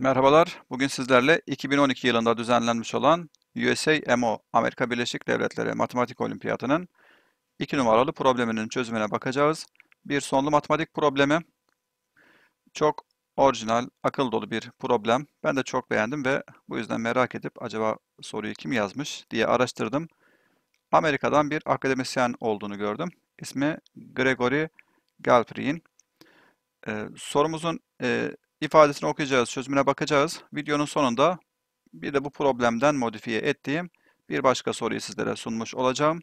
Merhabalar. Bugün sizlerle 2012 yılında düzenlenmiş olan USAMO Amerika Birleşik Devletleri Matematik Olimpiyatı'nın 2 numaralı probleminin çözümüne bakacağız. Bir sonlu matematik problemi. Çok orijinal, akıl dolu bir problem. Ben de çok beğendim ve bu yüzden merak edip acaba soruyu kim yazmış diye araştırdım. Amerika'dan bir akademisyen olduğunu gördüm. İsmi Gregory Galprin. Ee, sorumuzun e, ifadesini okuyacağız, çözümüne bakacağız. Videonun sonunda bir de bu problemden modifiye ettiğim bir başka soruyu sizlere sunmuş olacağım.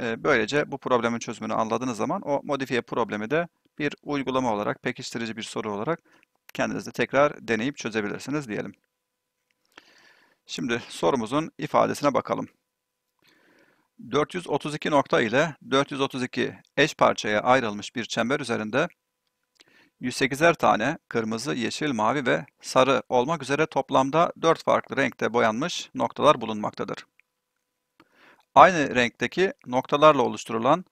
Ee, böylece bu problemin çözümünü anladığınız zaman o modifiye problemi de bir uygulama olarak, pekiştirici bir soru olarak kendiniz de tekrar deneyip çözebilirsiniz diyelim. Şimdi sorumuzun ifadesine bakalım. 432 nokta ile 432 eş parçaya ayrılmış bir çember üzerinde 108'er tane kırmızı, yeşil, mavi ve sarı olmak üzere toplamda 4 farklı renkte boyanmış noktalar bulunmaktadır. Aynı renkteki noktalarla oluşturulan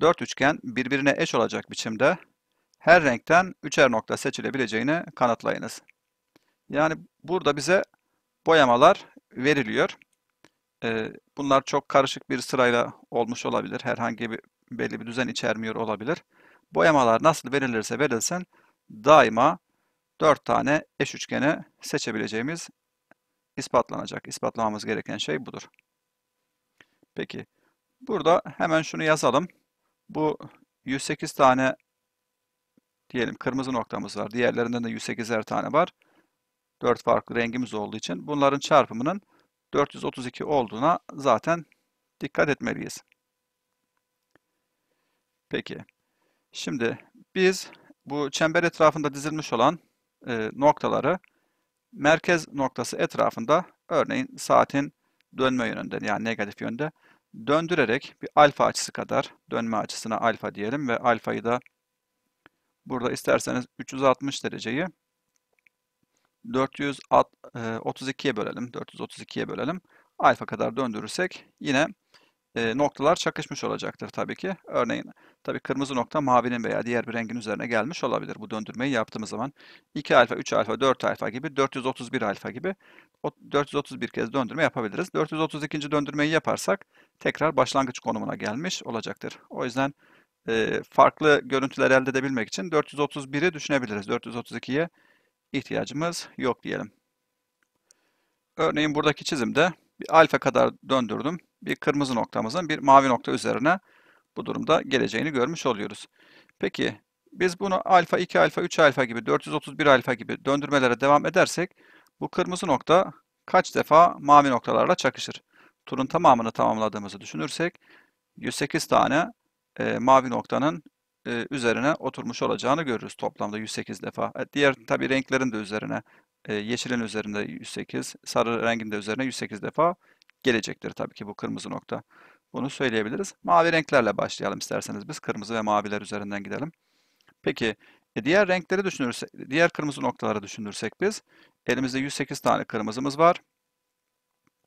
4 üçgen birbirine eş olacak biçimde her renkten üçer nokta seçilebileceğini kanıtlayınız. Yani burada bize boyamalar veriliyor. Ee, bunlar çok karışık bir sırayla olmuş olabilir. Herhangi bir belli bir düzen içermiyor olabilir. Boyamalar nasıl verilirse verilsin daima 4 tane eş üçgeni seçebileceğimiz ispatlanacak. İspatlamamız gereken şey budur. Peki burada hemen şunu yazalım. Bu 108 tane diyelim kırmızı noktamız var. Diğerlerinden de 108'er tane var. 4 farklı rengimiz olduğu için bunların çarpımının 432 olduğuna zaten dikkat etmeliyiz. Peki. Şimdi biz bu çember etrafında dizilmiş olan e, noktaları merkez noktası etrafında örneğin saatin dönme yönünde yani negatif yönde döndürerek bir alfa açısı kadar dönme açısına alfa diyelim ve alfayı da burada isterseniz 360 dereceyi 432'ye e, bölelim. 432'ye bölelim. Alfa kadar döndürürsek yine e, noktalar çakışmış olacaktır tabii ki. Örneğin tabii kırmızı nokta mavinin veya diğer bir rengin üzerine gelmiş olabilir. Bu döndürmeyi yaptığımız zaman 2 alfa, 3 alfa, 4 alfa gibi 431 alfa gibi 431 kez döndürme yapabiliriz. 432. döndürmeyi yaparsak tekrar başlangıç konumuna gelmiş olacaktır. O yüzden e, farklı görüntüler elde edebilmek için 431'i düşünebiliriz. 432'ye ihtiyacımız yok diyelim. Örneğin buradaki çizimde bir alfa kadar döndürdüm bir kırmızı noktamızın bir mavi nokta üzerine bu durumda geleceğini görmüş oluyoruz. Peki biz bunu alfa 2 alfa 3 alfa gibi 431 alfa gibi döndürmelere devam edersek bu kırmızı nokta kaç defa mavi noktalarla çakışır? Turun tamamını tamamladığımızı düşünürsek 108 tane e, mavi noktanın e, üzerine oturmuş olacağını görürüz toplamda 108 defa. E, diğer tabi renklerin de üzerine e, yeşilin üzerinde 108, sarı rengin de üzerine 108 defa gelecektir tabii ki bu kırmızı nokta. Bunu söyleyebiliriz. Mavi renklerle başlayalım isterseniz biz. Kırmızı ve maviler üzerinden gidelim. Peki e, diğer renkleri düşünürsek, diğer kırmızı noktaları düşünürsek biz elimizde 108 tane kırmızımız var.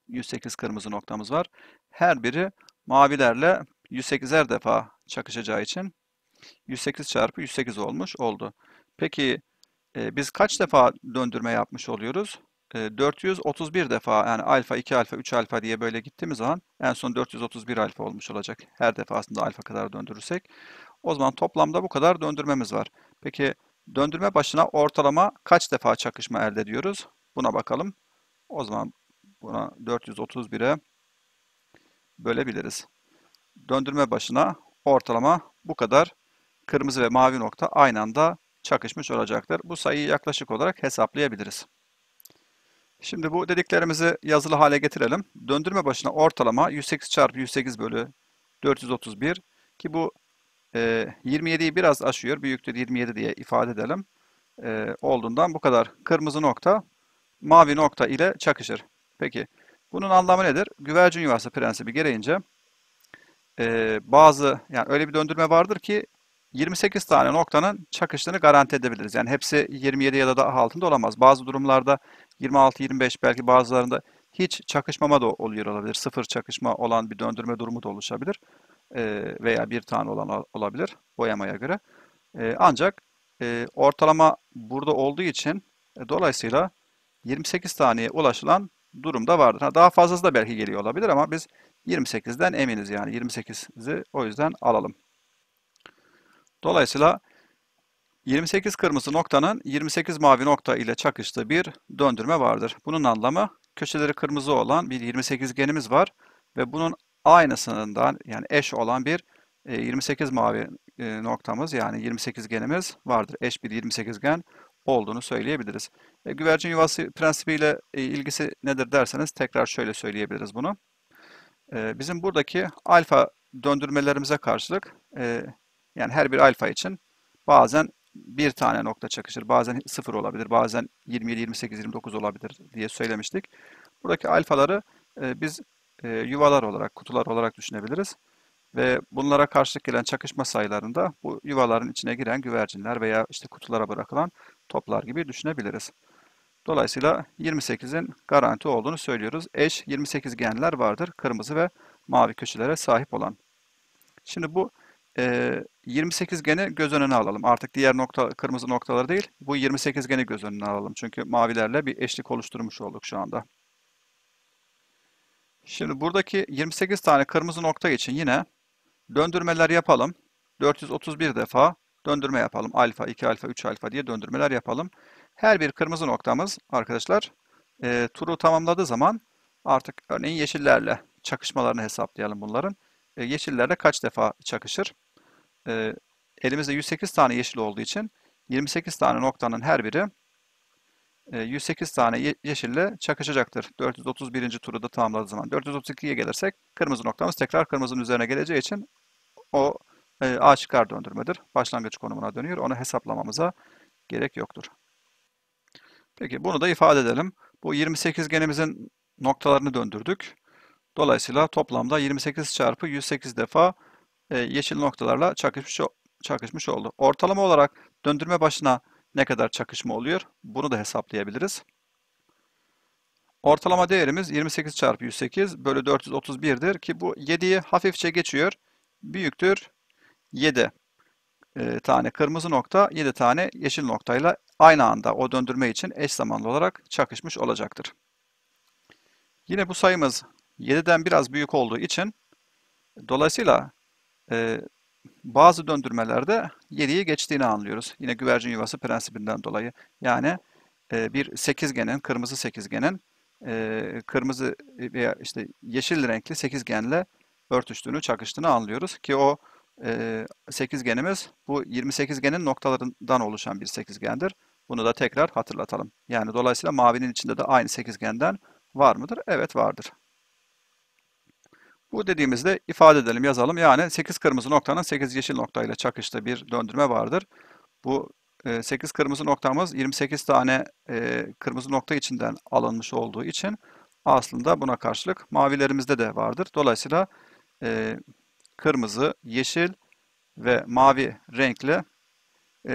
108 kırmızı noktamız var. Her biri mavilerle 108'er defa çakışacağı için 108 çarpı 108 olmuş oldu. Peki e, biz kaç defa döndürme yapmış oluyoruz? 431 defa yani alfa 2 alfa 3 alfa diye böyle gittiğimiz zaman en son 431 alfa olmuş olacak. Her defasında alfa kadar döndürürsek. O zaman toplamda bu kadar döndürmemiz var. Peki döndürme başına ortalama kaç defa çakışma elde ediyoruz? Buna bakalım. O zaman buna 431'e bölebiliriz. Döndürme başına ortalama bu kadar kırmızı ve mavi nokta aynı anda çakışmış olacaktır. Bu sayıyı yaklaşık olarak hesaplayabiliriz. Şimdi bu dediklerimizi yazılı hale getirelim. Döndürme başına ortalama 108 çarpı 108 bölü 431 ki bu e, 27'yi biraz aşıyor. Büyüktür 27 diye ifade edelim. E, olduğundan bu kadar. Kırmızı nokta mavi nokta ile çakışır. Peki bunun anlamı nedir? Güvercin yuvası prensibi gereğince e, bazı yani öyle bir döndürme vardır ki 28 tane noktanın çakıştığını garanti edebiliriz. Yani hepsi 27 ya da daha altında olamaz. Bazı durumlarda 26-25 belki bazılarında hiç çakışmama da oluyor olabilir. Sıfır çakışma olan bir döndürme durumu da oluşabilir. E, veya bir tane olan olabilir boyamaya göre. E, ancak e, ortalama burada olduğu için e, dolayısıyla 28 taneye ulaşılan durum da vardır. Ha, daha fazlası da belki geliyor olabilir ama biz 28'den eminiz yani 28'i o yüzden alalım. Dolayısıyla 28 kırmızı noktanın 28 mavi nokta ile çakıştığı bir döndürme vardır. Bunun anlamı köşeleri kırmızı olan bir 28 genimiz var ve bunun aynısından yani eş olan bir 28 e, mavi e, noktamız yani 28 genimiz vardır. Eş bir 28 gen olduğunu söyleyebiliriz. E, güvercin yuvası prensibi ile e, ilgisi nedir derseniz tekrar şöyle söyleyebiliriz bunu. E, bizim buradaki alfa döndürmelerimize karşılık e, yani her bir alfa için bazen bir tane nokta çakışır. Bazen 0 olabilir, bazen 27, 28, 29 olabilir diye söylemiştik. Buradaki alfaları e, biz e, yuvalar olarak, kutular olarak düşünebiliriz. Ve bunlara karşılık gelen çakışma sayılarında bu yuvaların içine giren güvercinler veya işte kutulara bırakılan toplar gibi düşünebiliriz. Dolayısıyla 28'in garanti olduğunu söylüyoruz. Eş 28 genler vardır. Kırmızı ve mavi köşelere sahip olan. Şimdi bu e, 28 geni göz önüne alalım. Artık diğer nokta kırmızı noktaları değil, bu 28 geni göz önüne alalım. Çünkü mavilerle bir eşlik oluşturmuş olduk şu anda. Şimdi buradaki 28 tane kırmızı nokta için yine döndürmeler yapalım. 431 defa döndürme yapalım. Alfa, 2 alfa, 3 alfa diye döndürmeler yapalım. Her bir kırmızı noktamız arkadaşlar e, turu tamamladığı zaman artık örneğin yeşillerle çakışmalarını hesaplayalım bunların. E, yeşillerle kaç defa çakışır? e, elimizde 108 tane yeşil olduğu için 28 tane noktanın her biri 108 e, tane yeşille çakışacaktır. 431. turu da tamamladığı zaman. 432'ye gelirsek kırmızı noktamız tekrar kırmızının üzerine geleceği için o e, A çıkar döndürmedir. Başlangıç konumuna dönüyor. Onu hesaplamamıza gerek yoktur. Peki bunu da ifade edelim. Bu 28 genimizin noktalarını döndürdük. Dolayısıyla toplamda 28 çarpı 108 defa e, yeşil noktalarla çakışmış, çakışmış oldu. Ortalama olarak döndürme başına ne kadar çakışma oluyor? Bunu da hesaplayabiliriz. Ortalama değerimiz 28 çarpı 108 bölü 431'dir ki bu 7'yi hafifçe geçiyor. Büyüktür 7 e, tane kırmızı nokta 7 tane yeşil noktayla aynı anda o döndürme için eş zamanlı olarak çakışmış olacaktır. Yine bu sayımız 7'den biraz büyük olduğu için dolayısıyla e, bazı döndürmelerde 7'yi geçtiğini anlıyoruz. Yine güvercin yuvası prensibinden dolayı. Yani e, bir sekizgenin, kırmızı sekizgenin e, kırmızı veya işte yeşil renkli sekizgenle örtüştüğünü, çakıştığını anlıyoruz. Ki o e, sekizgenimiz bu 28 genin noktalarından oluşan bir sekizgendir. Bunu da tekrar hatırlatalım. Yani dolayısıyla mavinin içinde de aynı sekizgenden var mıdır? Evet vardır. Bu dediğimizde ifade edelim, yazalım. Yani 8 kırmızı noktanın 8 yeşil noktayla çakışta bir döndürme vardır. Bu 8 e, kırmızı noktamız 28 tane e, kırmızı nokta içinden alınmış olduğu için aslında buna karşılık mavilerimizde de vardır. Dolayısıyla e, kırmızı, yeşil ve mavi renkle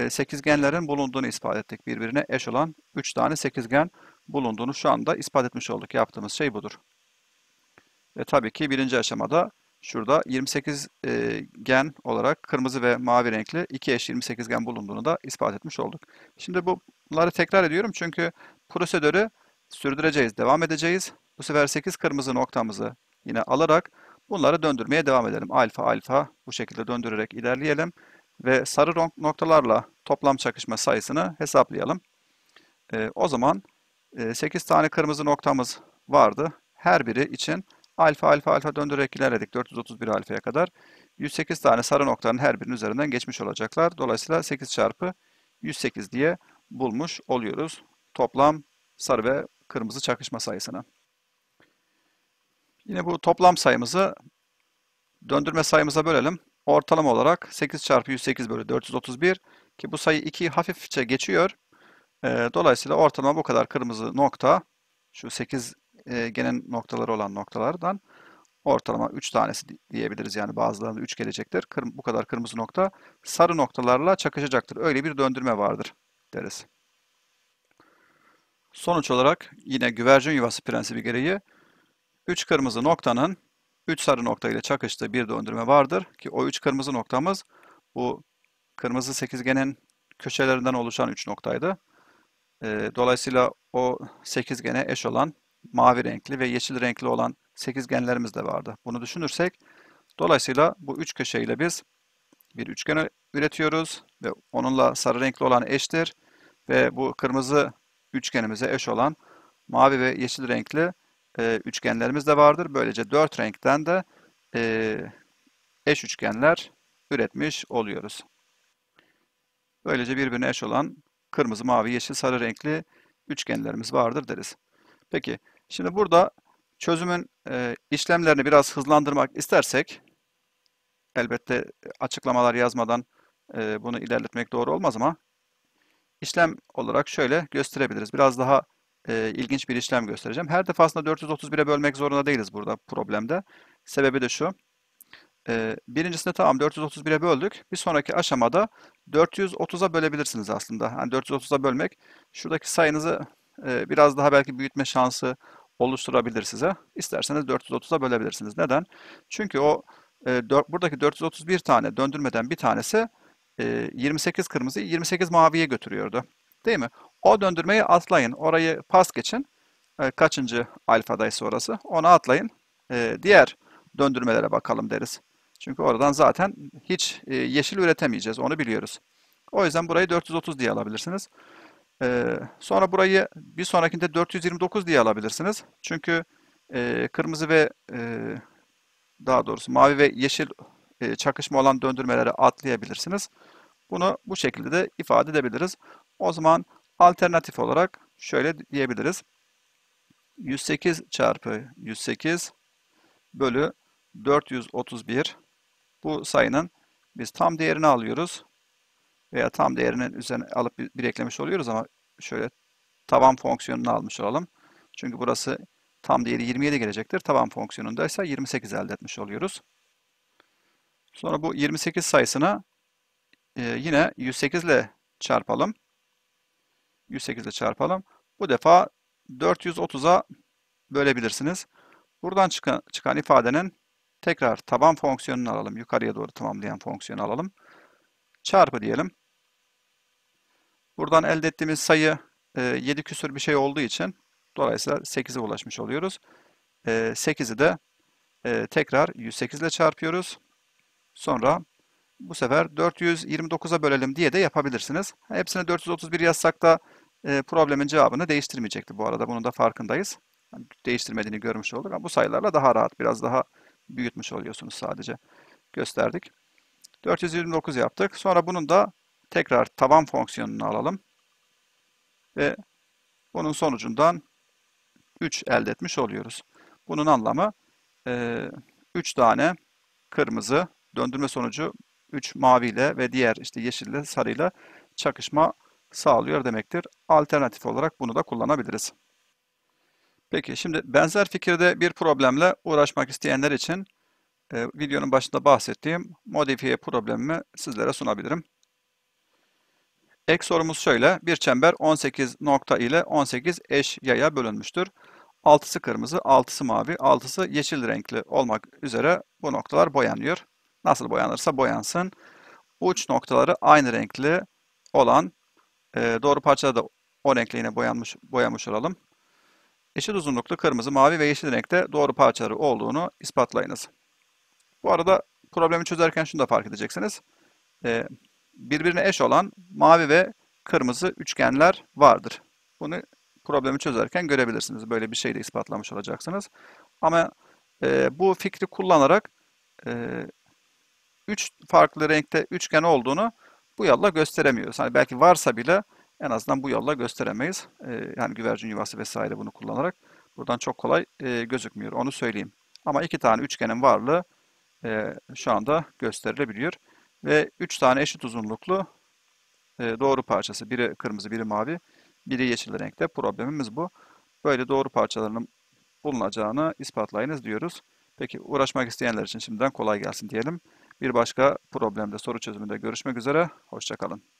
sekizgenlerin bulunduğunu ispat ettik. Birbirine eş olan 3 tane sekizgen bulunduğunu şu anda ispat etmiş olduk. Yaptığımız şey budur. Ve tabii ki birinci aşamada şurada 28 e, gen olarak kırmızı ve mavi renkli 2 eş 28 gen bulunduğunu da ispat etmiş olduk. Şimdi bunları tekrar ediyorum çünkü prosedürü sürdüreceğiz, devam edeceğiz. Bu sefer 8 kırmızı noktamızı yine alarak bunları döndürmeye devam edelim. Alfa alfa bu şekilde döndürerek ilerleyelim ve sarı noktalarla toplam çakışma sayısını hesaplayalım. E, o zaman e, 8 tane kırmızı noktamız vardı. Her biri için Alfa alfa alfa döndürerek ilerledik 431 alfaya kadar. 108 tane sarı noktanın her birinin üzerinden geçmiş olacaklar. Dolayısıyla 8 çarpı 108 diye bulmuş oluyoruz. Toplam sarı ve kırmızı çakışma sayısını. Yine bu toplam sayımızı döndürme sayımıza bölelim. Ortalama olarak 8 çarpı 108 bölü 431 ki bu sayı 2'yi hafifçe geçiyor. Ee, dolayısıyla ortalama bu kadar kırmızı nokta şu 8 e, genel noktaları olan noktalardan ortalama 3 tanesi diyebiliriz. Yani bazılarında 3 gelecektir. Kırm bu kadar kırmızı nokta sarı noktalarla çakışacaktır. Öyle bir döndürme vardır deriz. Sonuç olarak yine güvercin yuvası prensibi gereği 3 kırmızı noktanın 3 sarı nokta ile çakıştığı bir döndürme vardır ki o 3 kırmızı noktamız bu kırmızı sekizgenin köşelerinden oluşan 3 noktaydı. E, dolayısıyla o sekizgene eş olan mavi renkli ve yeşil renkli olan sekizgenlerimiz de vardı. Bunu düşünürsek dolayısıyla bu üç köşeyle biz bir üçgen üretiyoruz ve onunla sarı renkli olan eştir ve bu kırmızı üçgenimize eş olan mavi ve yeşil renkli e, üçgenlerimiz de vardır. Böylece dört renkten de e, eş üçgenler üretmiş oluyoruz. Böylece birbirine eş olan kırmızı, mavi, yeşil, sarı renkli üçgenlerimiz vardır deriz. Peki Şimdi burada çözümün e, işlemlerini biraz hızlandırmak istersek elbette açıklamalar yazmadan e, bunu ilerletmek doğru olmaz ama işlem olarak şöyle gösterebiliriz. Biraz daha e, ilginç bir işlem göstereceğim. Her defasında 431'e bölmek zorunda değiliz burada problemde. Sebebi de şu. E, birincisini tamam 431'e böldük. Bir sonraki aşamada 430'a bölebilirsiniz aslında. Yani 430'a bölmek şuradaki sayınızı biraz daha belki büyütme şansı oluşturabilir size. İsterseniz 430'a bölebilirsiniz. Neden? Çünkü o e, 4, buradaki 431 tane döndürmeden bir tanesi e, 28 kırmızı 28 maviye götürüyordu. Değil mi? O döndürmeyi atlayın. Orayı pas geçin. E, kaçıncı alfadaysa orası. Onu atlayın. E, diğer döndürmelere bakalım deriz. Çünkü oradan zaten hiç e, yeşil üretemeyeceğiz. Onu biliyoruz. O yüzden burayı 430 diye alabilirsiniz. Ee, sonra burayı bir sonrakinde 429 diye alabilirsiniz. Çünkü e, kırmızı ve e, daha doğrusu mavi ve yeşil e, çakışma olan döndürmeleri atlayabilirsiniz. Bunu bu şekilde de ifade edebiliriz. O zaman alternatif olarak şöyle diyebiliriz. 108 çarpı 108 bölü 431 bu sayının biz tam değerini alıyoruz veya tam değerinin üzerine alıp bir, bir eklemiş oluyoruz ama şöyle taban fonksiyonunu almış olalım. Çünkü burası tam değeri 27 gelecektir. Taban fonksiyonunda ise 28 elde etmiş oluyoruz. Sonra bu 28 sayısına e, yine 108 ile çarpalım. 108 ile çarpalım. Bu defa 430'a bölebilirsiniz. Buradan çıkan, çıkan ifadenin tekrar taban fonksiyonunu alalım. Yukarıya doğru tamamlayan fonksiyonu alalım. Çarpı diyelim. Buradan elde ettiğimiz sayı e, 7 küsür bir şey olduğu için dolayısıyla 8'e ulaşmış oluyoruz. E, 8'i de e, tekrar 108 ile çarpıyoruz. Sonra bu sefer 429'a bölelim diye de yapabilirsiniz. Hepsine 431 yazsak da e, problemin cevabını değiştirmeyecekti bu arada. Bunun da farkındayız. Yani değiştirmediğini görmüş olduk. Ama bu sayılarla daha rahat, biraz daha büyütmüş oluyorsunuz sadece. Gösterdik. 429 yaptık. Sonra bunun da Tekrar taban fonksiyonunu alalım. Ve bunun sonucundan 3 elde etmiş oluyoruz. Bunun anlamı 3 e, tane kırmızı döndürme sonucu 3 maviyle ve diğer işte yeşil yeşille sarıyla çakışma sağlıyor demektir. Alternatif olarak bunu da kullanabiliriz. Peki şimdi benzer fikirde bir problemle uğraşmak isteyenler için e, videonun başında bahsettiğim modifiye problemimi sizlere sunabilirim. Ek sorumuz şöyle. Bir çember 18 nokta ile 18 eş yaya bölünmüştür. 6'sı kırmızı, 6'sı mavi, 6'sı yeşil renkli olmak üzere bu noktalar boyanıyor. Nasıl boyanırsa boyansın. Uç noktaları aynı renkli olan e, doğru parçada da o renkle yine boyanmış, boyamış olalım. Eşit uzunluklu kırmızı, mavi ve yeşil renkte doğru parçaları olduğunu ispatlayınız. Bu arada problemi çözerken şunu da fark edeceksiniz. E, birbirine eş olan mavi ve kırmızı üçgenler vardır. Bunu problemi çözerken görebilirsiniz. Böyle bir şey de ispatlamış olacaksınız. Ama e, bu fikri kullanarak e, üç farklı renkte üçgen olduğunu bu yolla gösteremiyoruz. Hani belki varsa bile en azından bu yolla gösteremeyiz. E, yani güvercin yuvası vesaire bunu kullanarak buradan çok kolay e, gözükmüyor. Onu söyleyeyim. Ama iki tane üçgenin varlığı e, şu anda gösterilebiliyor. Ve 3 tane eşit uzunluklu e, doğru parçası. Biri kırmızı, biri mavi, biri yeşil renkte. Problemimiz bu. Böyle doğru parçalarının bulunacağını ispatlayınız diyoruz. Peki uğraşmak isteyenler için şimdiden kolay gelsin diyelim. Bir başka problemde soru çözümünde görüşmek üzere. Hoşçakalın.